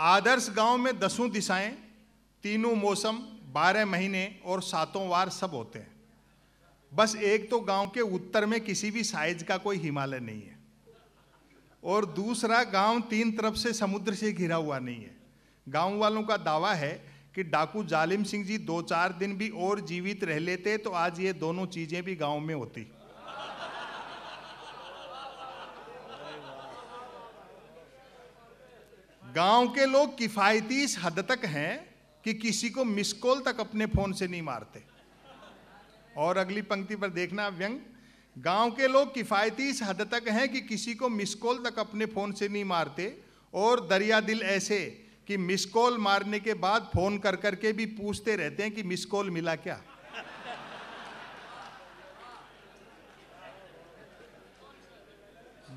आदर्श गांव में दसों दिशाएं तीनों मौसम बारह महीने और सातों वार सब होते हैं बस एक तो गांव के उत्तर में किसी भी साइज का कोई हिमालय नहीं है और दूसरा गांव तीन तरफ से समुद्र से घिरा हुआ नहीं है गांव वालों का दावा है कि डाकू जालिम सिंह जी दो चार दिन भी और जीवित रह लेते तो आज ये दोनों चीज़ें भी गांव में होती गांव के लोग किफायती इस हद तक हैं कि किसी को मिस कॉल तक अपने फोन से नहीं मारते और अगली पंक्ति पर देखना व्यंग गांव के लोग किफायती इस हद तक हैं कि किसी को मिस कॉल तक अपने फोन से नहीं मारते और दरिया दिल ऐसे कि मिस कॉल मारने के बाद फोन कर करके भी पूछते रहते हैं कि मिस कॉल मिला क्या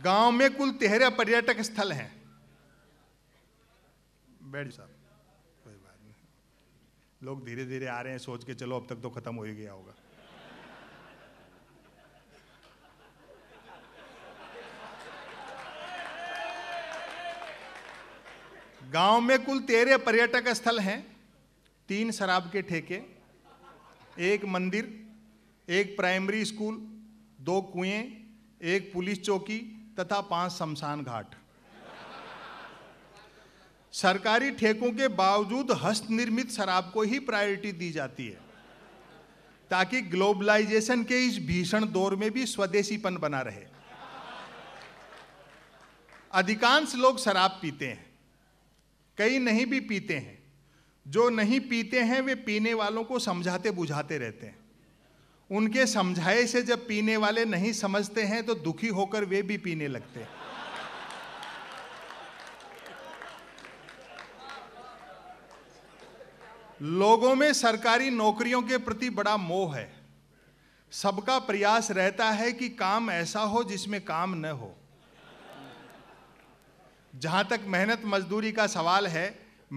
गांव में कुल तेरह पर्यटक स्थल हैं बैठ साहब कोई बात नहीं लोग धीरे धीरे आ रहे हैं सोच के चलो अब तक तो खत्म हो ही गया होगा गांव में कुल तेरह पर्यटक स्थल हैं तीन शराब के ठेके एक मंदिर एक प्राइमरी स्कूल दो कुएं एक पुलिस चौकी तथा पांच शमशान घाट सरकारी ठेकों के बावजूद हस्तनिर्मित शराब को ही प्रायोरिटी दी जाती है ताकि ग्लोबलाइजेशन के इस भीषण दौर में भी स्वदेशीपन बना रहे अधिकांश लोग शराब पीते हैं कई नहीं भी पीते हैं जो नहीं पीते हैं वे पीने वालों को समझाते बुझाते रहते हैं उनके समझाए से जब पीने वाले नहीं समझते हैं तो दुखी होकर वे भी पीने लगते हैं लोगों में सरकारी नौकरियों के प्रति बड़ा मोह है सबका प्रयास रहता है कि काम ऐसा हो जिसमें काम न हो जहां तक मेहनत मजदूरी का सवाल है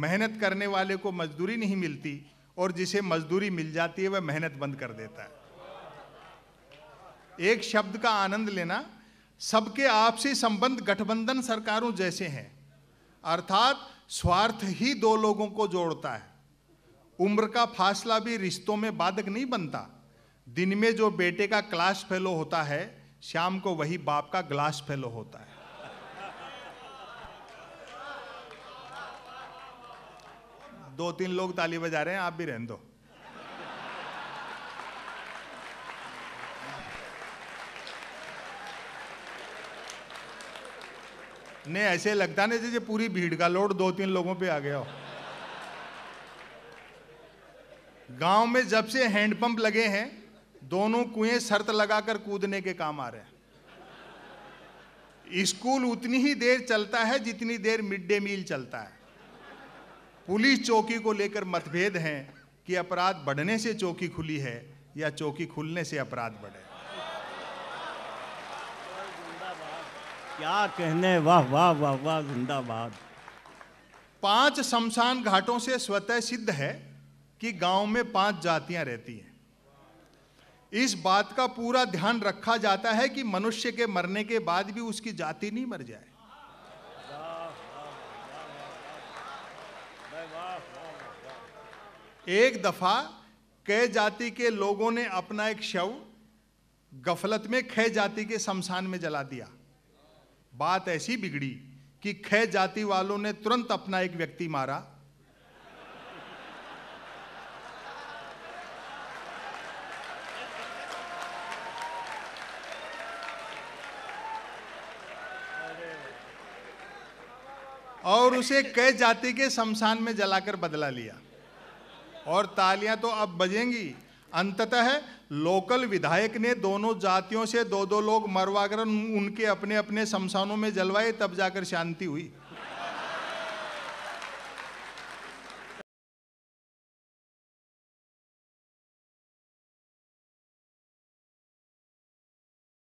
मेहनत करने वाले को मजदूरी नहीं मिलती और जिसे मजदूरी मिल जाती है वह मेहनत बंद कर देता है एक शब्द का आनंद लेना सबके आपसी संबंध गठबंधन सरकारों जैसे हैं अर्थात स्वार्थ ही दो लोगों को जोड़ता है उम्र का फासला भी रिश्तों में बाधक नहीं बनता दिन में जो बेटे का क्लास फेलो होता है शाम को वही बाप का ग्लास फेलो होता है दो तीन लोग ताली बजा रहे हैं आप भी रहने दो नहीं ऐसे लगता नहीं जैसे पूरी भीड़ का लोड दो तीन लोगों पे आ गया हो गांव में जब से हैंडपंप लगे हैं दोनों कुएं शर्त लगाकर कूदने के काम आ रहे हैं स्कूल उतनी ही देर चलता है जितनी देर मिड डे मील चलता है पुलिस चौकी को लेकर मतभेद हैं कि अपराध बढ़ने से चौकी खुली है या चौकी खुलने से अपराध बढ़े क्या कहने वाह वाह वाह वाह जिंदाबाद पांच शमशान घाटों से स्वतः सिद्ध है कि गांव में पांच जातियां रहती हैं इस बात का पूरा ध्यान रखा जाता है कि मनुष्य के मरने के बाद भी उसकी जाति नहीं मर जाए एक दफा कै जाति के लोगों ने अपना एक शव गफलत में खै जाति के शमशान में जला दिया बात ऐसी बिगड़ी कि ख जाति वालों ने तुरंत अपना एक व्यक्ति मारा और उसे कई जाति के शमशान में जलाकर बदला लिया और तालियां तो अब बजेंगी अंततः लोकल विधायक ने दोनों जातियों से दो दो लोग मरवाकर उनके अपने अपने शमशानों में जलवाए तब जाकर शांति हुई